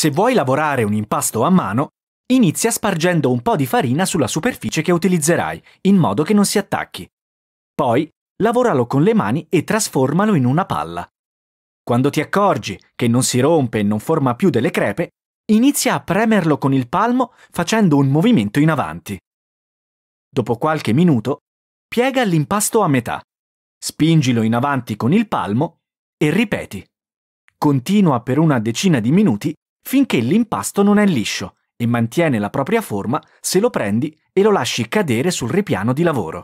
Se vuoi lavorare un impasto a mano, inizia spargendo un po' di farina sulla superficie che utilizzerai, in modo che non si attacchi. Poi, lavoralo con le mani e trasformalo in una palla. Quando ti accorgi che non si rompe e non forma più delle crepe, inizia a premerlo con il palmo facendo un movimento in avanti. Dopo qualche minuto, piega l'impasto a metà, spingilo in avanti con il palmo e ripeti. Continua per una decina di minuti finché l'impasto non è liscio e mantiene la propria forma se lo prendi e lo lasci cadere sul ripiano di lavoro.